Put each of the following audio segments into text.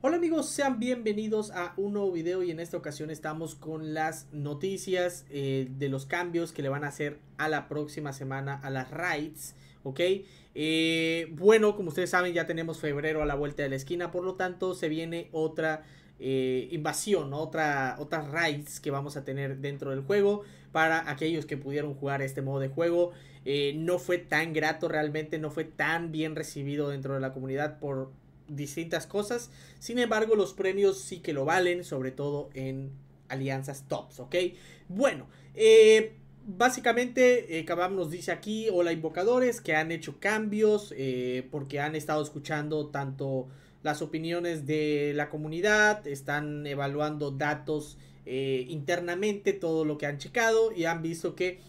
Hola amigos, sean bienvenidos a un nuevo video y en esta ocasión estamos con las noticias eh, de los cambios que le van a hacer a la próxima semana a las raids, ¿ok? Eh, bueno, como ustedes saben ya tenemos febrero a la vuelta de la esquina, por lo tanto se viene otra eh, invasión, otra, otras raids que vamos a tener dentro del juego para aquellos que pudieron jugar este modo de juego. no fue tan grato realmente, no fue tan bien recibido dentro de la comunidad por distintas cosas. Sin embargo, los premios sí que lo valen, sobre todo en alianzas tops, ¿ok? Bueno, eh, básicamente eh, nos dice aquí, hola invocadores, que han hecho cambios eh, porque han estado escuchando tanto las opiniones de la comunidad, están evaluando datos internamente, todo lo que han checado y han visto que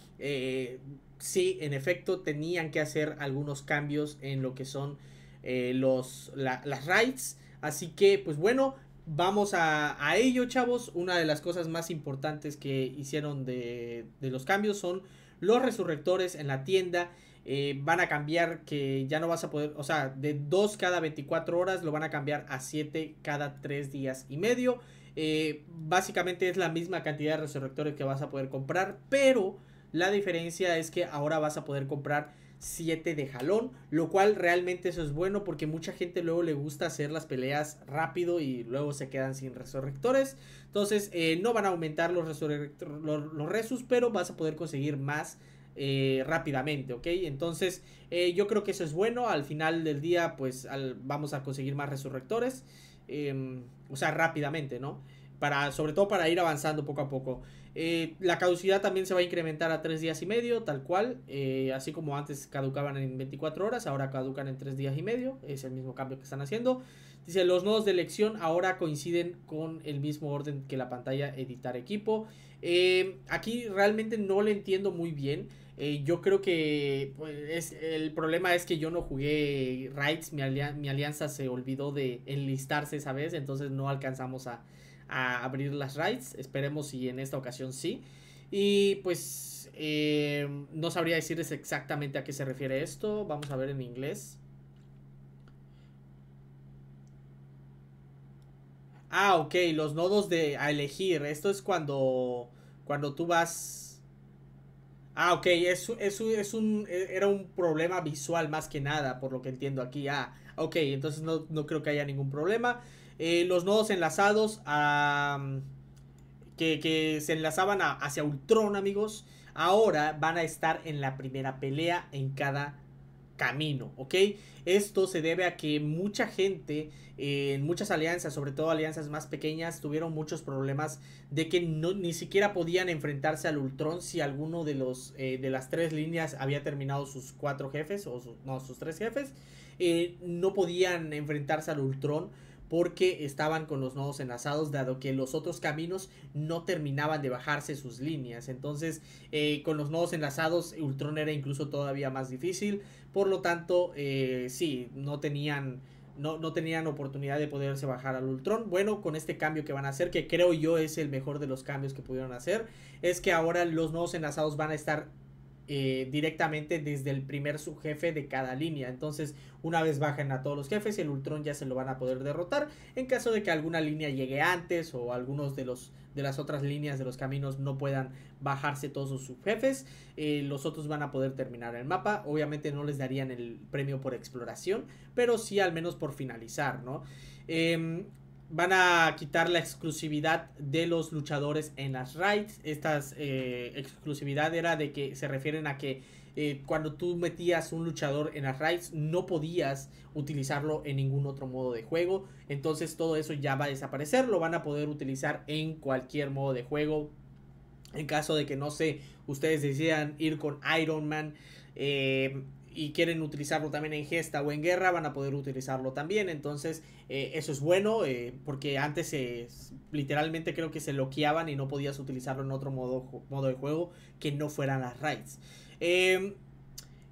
sí, en efecto, tenían que hacer algunos cambios en lo que son eh, los, las raids. Así que, pues bueno, vamos a, ello, chavos. Una de las cosas más importantes que hicieron de, los cambios son los resurrectores en la tienda. Eh, van a cambiar que ya no vas a poder, o sea, de 2 cada 24 horas lo van a cambiar a 7 cada 3 días y medio. Eh, básicamente es la misma cantidad de resurrectores que vas a poder comprar, pero la diferencia es que ahora vas a poder comprar 7 de jalón, lo cual realmente eso es bueno porque mucha gente luego le gusta hacer las peleas rápido y luego se quedan sin resurrectores. Entonces eh, no van a aumentar los, los, resus, pero vas a poder conseguir más eh, rápidamente, ¿ok? Entonces eh, yo creo que eso es bueno, al final del día pues vamos a conseguir más resurrectores, em, o sea, rápidamente, ¿no? Para, sobre todo para ir avanzando poco a poco. Eh, la caducidad también se va a incrementar a 3 días y medio, tal cual. Eh, así como antes caducaban en 24 horas, ahora caducan en 3 días y medio. Es el mismo cambio que están haciendo. Dice, los nodos de elección ahora coinciden con el mismo orden que la pantalla editar equipo. Eh, aquí realmente no le entiendo muy bien. yo creo que pues, es, el problema es que yo no jugué rights mi alianza se olvidó de enlistarse esa vez, entonces no alcanzamos a, a abrir las raids. Esperemos si en esta ocasión sí. Y pues eh, no sabría decirles exactamente a qué se refiere esto. Vamos a ver en inglés. Ah, ok, los nodos de a elegir. Esto es cuando cuando tú vas. Ah, ok, eso es, es un, era un problema visual más que nada, por lo que entiendo aquí. Ah, ok, entonces no, no creo que haya ningún problema. Eh, los nodos enlazados a, mm, que, se enlazaban hacia Ultron, amigos, ahora van a estar en la primera pelea en cada camino, ¿ok? Esto se debe a que mucha gente eh, en muchas alianzas, sobre todo alianzas más pequeñas, tuvieron muchos problemas de que no, ni siquiera podían enfrentarse al Ultron si alguno de, los, eh, de las tres líneas había terminado sus cuatro jefes, o no, sus tres jefes, no podían enfrentarse al Ultron porque estaban con los nodos enlazados, dado que los otros caminos no terminaban de bajarse sus líneas. Entonces, eh, con los nodos enlazados, Ultron era incluso todavía más difícil. Por lo tanto, eh, sí, no tenían... No, no, tenían oportunidad de poderse bajar al Ultron. Bueno, con este cambio que van a hacer, que creo yo es el mejor de los cambios que pudieron hacer, es que ahora los nodos enlazados van a estar eh, directamente desde el primer subjefe de cada línea. Entonces, una vez bajen a todos los jefes, el Ultron ya se lo van a poder derrotar. En caso de que alguna línea llegue antes o algunos de los de las otras líneas de los caminos no puedan bajarse todos sus subjefes, eh, los otros van a poder terminar el mapa. Obviamente no les darían el premio por exploración, pero sí al menos por finalizar, ¿no? Em, van a quitar la exclusividad de los luchadores en las raids. Esta eh, exclusividad era de que se refieren a que eh, cuando tú metías un luchador en las raids no podías utilizarlo en ningún otro modo de juego. Entonces todo eso ya va a desaparecer, lo van a poder utilizar en cualquier modo de juego. En caso de que no sé, ustedes decidan ir con Iron Man. Eh, y quieren utilizarlo también en gesta o en guerra, van a poder utilizarlo también. Entonces, eh, eso es bueno, eh, porque antes literalmente creo que se loqueaban y no podías utilizarlo en otro modo, modo de juego que no fueran las raids. Em,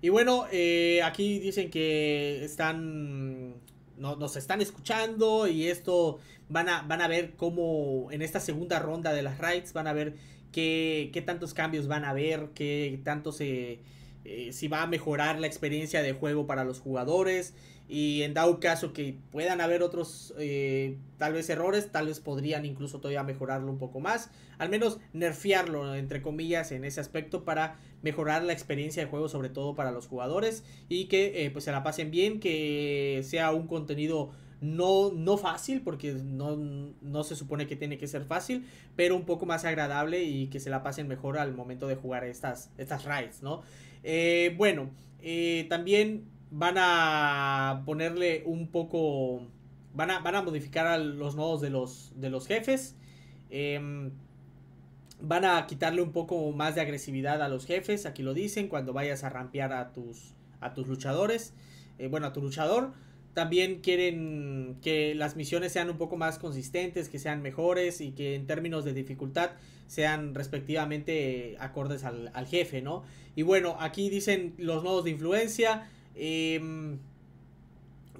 y bueno, eh, aquí dicen que están nos están escuchando y esto van a, van a ver cómo en esta segunda ronda de las raids van a ver que qué tantos cambios van a haber, qué tanto se eh, si va a mejorar la experiencia de juego para los jugadores y en dado caso que puedan haber otros eh, tal vez errores, tal vez podrían incluso todavía mejorarlo un poco más, al menos nerfearlo entre comillas en ese aspecto para mejorar la experiencia de juego sobre todo para los jugadores y que eh, pues se la pasen bien, que sea un contenido no, no fácil, porque no, no se supone que tiene que ser fácil, pero un poco más agradable y que se la pasen mejor al momento de jugar estas, estas raids, ¿no? Eh, bueno, eh, también van a ponerle un poco... Van a, van a modificar a los nodos de los, de los jefes. Em, van a quitarle un poco más de agresividad a los jefes, aquí lo dicen, cuando vayas a rampear a tus, a tus luchadores, eh, bueno, a tu luchador. También quieren que las misiones sean un poco más consistentes, que sean mejores y que en términos de dificultad sean respectivamente acordes al, jefe, ¿no? Y bueno, aquí dicen los nodos de influencia. Em,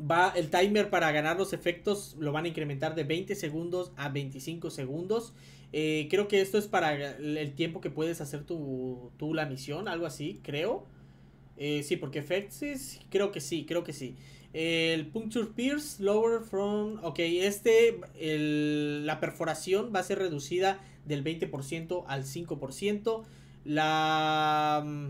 va el timer para ganar los efectos lo van a incrementar de 20 segundos a 25 segundos. Eh, creo que esto es para el tiempo que puedes hacer tu, tu la misión, algo así, creo. Eh, sí, porque effects, creo que sí, creo que sí. El puncture pierce lower from... Ok, este, la perforación va a ser reducida del 20% al 5%. La, mm,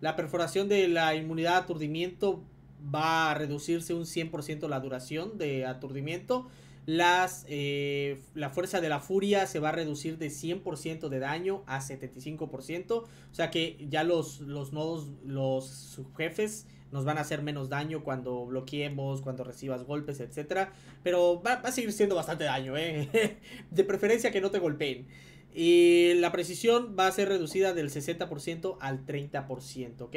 la perforación de la inmunidad a aturdimiento va a reducirse un 100% la duración de aturdimiento las, eh, la fuerza de la furia se va a reducir de 100% de daño a 75%. O sea que ya los, los nodos, los subjefes nos van a hacer menos daño cuando bloqueemos, cuando recibas golpes, etc. Pero va, va a seguir siendo bastante daño, ¿eh? de preferencia que no te golpeen. Y la precisión va a ser reducida del 60% al 30%, ¿ok?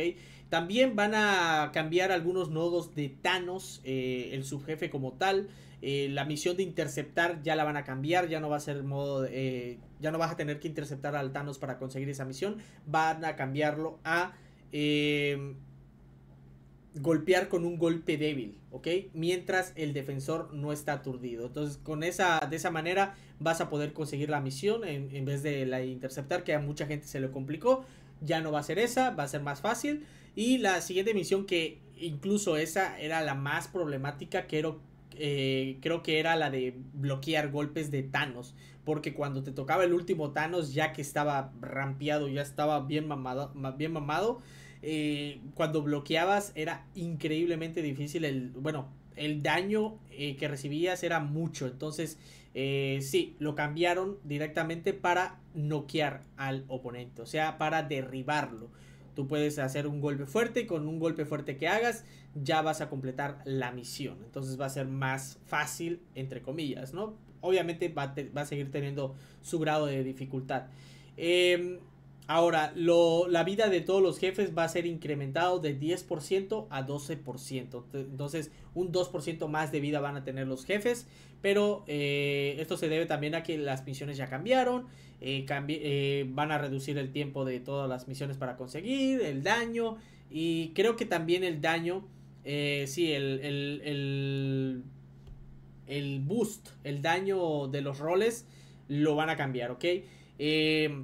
También van a cambiar algunos nodos de Thanos, eh, el subjefe como tal. Eh, la misión de interceptar ya la van a cambiar, ya no va a ser modo, eh, ya no vas a tener que interceptar al Thanos para conseguir esa misión. Van a cambiarlo a golpear con un golpe débil, ¿ok? Mientras el defensor no está aturdido. Entonces, con esa, de esa manera vas a poder conseguir la misión en, vez de la interceptar, que a mucha gente se le complicó. Ya no va a ser esa, va a ser más fácil. Y la siguiente misión, que incluso esa era la más problemática, que eh, creo que era la de bloquear golpes de Thanos. Porque cuando te tocaba el último Thanos, ya que estaba rampeado, ya estaba bien mamado, bien mamado eh, cuando bloqueabas era increíblemente difícil el, bueno, el daño eh, que recibías era mucho. Entonces, eh, sí, lo cambiaron directamente para noquear al oponente, o sea, para derribarlo. Tú puedes hacer un golpe fuerte y con un golpe fuerte que hagas ya vas a completar la misión. Entonces va a ser más fácil, entre comillas, ¿no? Obviamente va a, va a seguir teniendo su grado de dificultad. Eh, Ahora, la vida de todos los jefes va a ser incrementado de 10% a 12%. Entonces, un 2% más de vida van a tener los jefes. Pero eh, esto se debe también a que las misiones ya cambiaron. Eh, eh, van a reducir el tiempo de todas las misiones para conseguir, el daño. Y creo que también el daño, sí, el, el, el boost, el daño de los roles, lo van a cambiar, ¿ok? Eh,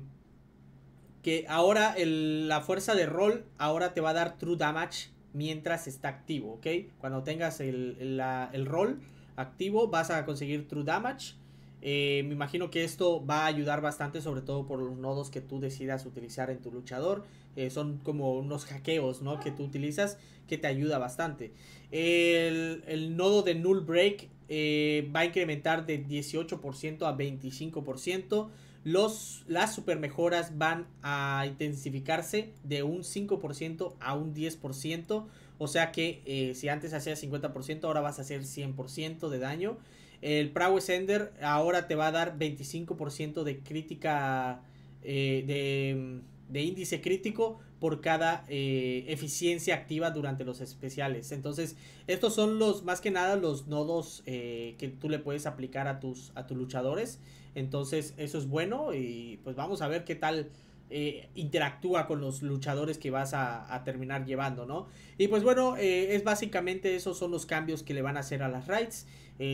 que ahora la fuerza de roll ahora te va a dar true damage mientras está activo, ¿ok? Cuando tengas el, roll rol activo vas a conseguir true damage. Eh, me imagino que esto va a ayudar bastante, sobre todo por los nodos que tú decidas utilizar en tu luchador. Eh, son como unos hackeos, ¿no? Que tú utilizas que te ayuda bastante. El, el nodo de Null Break eh, va a incrementar de 18% a 25%. Los, las mejoras van a intensificarse de un 5% a un 10%. O sea que eh, si antes hacías 50%, ahora vas a hacer 100% de daño. El Prow Sender ahora te va a dar 25% de crítica. Eh, de de índice crítico por cada eh, eficiencia activa durante los especiales. Entonces, estos son los más que nada los nodos eh, que tú le puedes aplicar a tus, a tus luchadores. Entonces, eso es bueno y pues vamos a ver qué tal eh, interactúa con los luchadores que vas a, a terminar llevando, ¿no? Y pues bueno, es básicamente esos son los cambios que le van a hacer a las raids.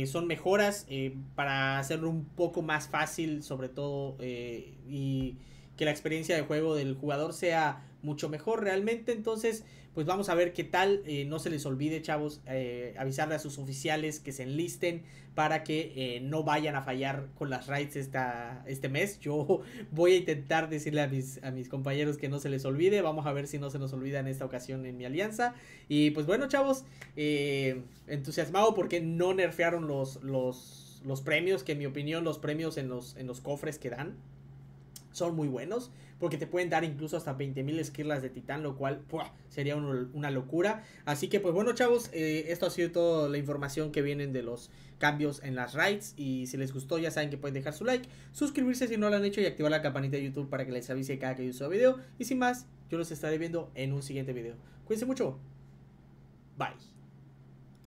son mejoras para hacerlo un poco más fácil, sobre todo, y que la experiencia de juego del jugador sea mucho mejor realmente. Entonces, pues vamos a ver qué tal. Eh, no se les olvide, chavos, eh, avisarle a sus oficiales que se enlisten para que eh, no vayan a fallar con las raids esta, este mes. Yo voy a intentar decirle a mis, a mis compañeros que no se les olvide. Vamos a ver si no se nos olvida en esta ocasión en mi alianza. Y pues bueno, chavos, entusiasmado porque no nerfearon los, los, los premios, que en mi opinión los premios en los, en los cofres que dan son muy buenos, porque te pueden dar incluso hasta 20.000 esquirlas de titán, lo cual sería una locura. Así que pues bueno chavos, eh, esto ha sido toda la información que vienen de los cambios en las raids y si les gustó ya saben que pueden dejar su like, suscribirse si no lo han hecho y activar la campanita de YouTube para que les avise cada que yo suba video. Y sin más, yo los estaré viendo en un siguiente video. Cuídense mucho. Bye.